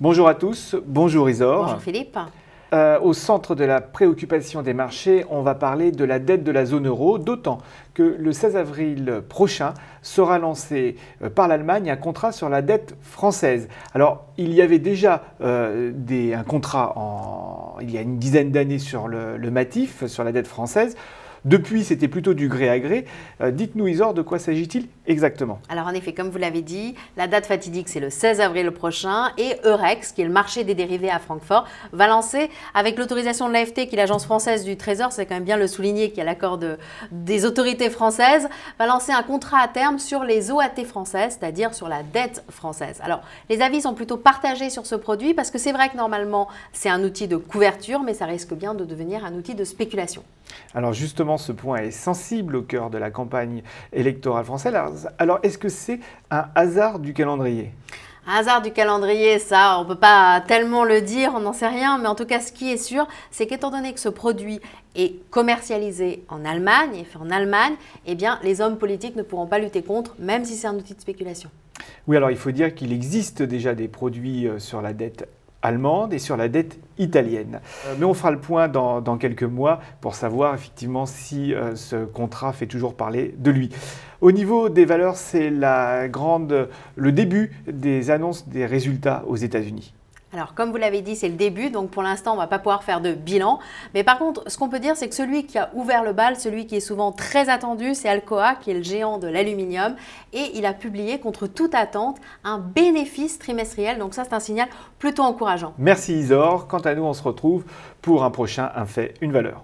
Bonjour à tous, bonjour Isor. Bonjour Philippe. Euh, au centre de la préoccupation des marchés, on va parler de la dette de la zone euro, d'autant que le 16 avril prochain sera lancé euh, par l'Allemagne un contrat sur la dette française. Alors, il y avait déjà euh, un contrat il y a une dizaine d'années sur le MATIF, sur la dette française. Depuis, c'était plutôt du gré à gré. Euh, dites-nous, Isor, de quoi s'agit-il exactement Alors, en effet, comme vous l'avez dit, la date fatidique, c'est le 16 avril prochain et Eurex, qui est le marché des dérivés à Francfort, va lancer, avec l'autorisation de l'AFT, qui est l'Agence française du Trésor, c'est quand même bien le souligner, qui a l'accord des autorités françaises, va lancer un contrat à terme sur les OAT françaises, c'est-à-dire sur la dette française. Alors, les avis sont plutôt partagés sur ce produit parce que c'est vrai que normalement, c'est un outil de couverture, mais ça risque bien de devenir un outil de spéculation. Alors justement, ce point est sensible au cœur de la campagne électorale française. Alors est-ce que c'est un hasard du calendrier Un hasard du calendrier, ça, on ne peut pas tellement le dire, on n'en sait rien, mais en tout cas, ce qui est sûr, c'est qu'étant donné que ce produit est commercialisé en Allemagne, et fait en Allemagne, eh bien, les hommes politiques ne pourront pas lutter contre, même si c'est un outil de spéculation. Oui, alors il faut dire qu'il existe déjà des produits euh, sur la dette allemande et sur la dette italienne. Euh, mais on fera le point dans, quelques mois pour savoir effectivement si euh, ce contrat fait toujours parler de lui. Au niveau des valeurs, c'est le début des annonces des résultats aux États-Unis. Alors, comme vous l'avez dit, c'est le début, donc pour l'instant, on ne va pas pouvoir faire de bilan. Mais par contre, ce qu'on peut dire, c'est que celui qui a ouvert le bal, celui qui est souvent très attendu, c'est Alcoa, qui est le géant de l'aluminium. Et il a publié, contre toute attente, un bénéfice trimestriel. Donc ça, c'est un signal plutôt encourageant. Merci Isor. Quant à nous, on se retrouve pour un prochain Un fait, une valeur.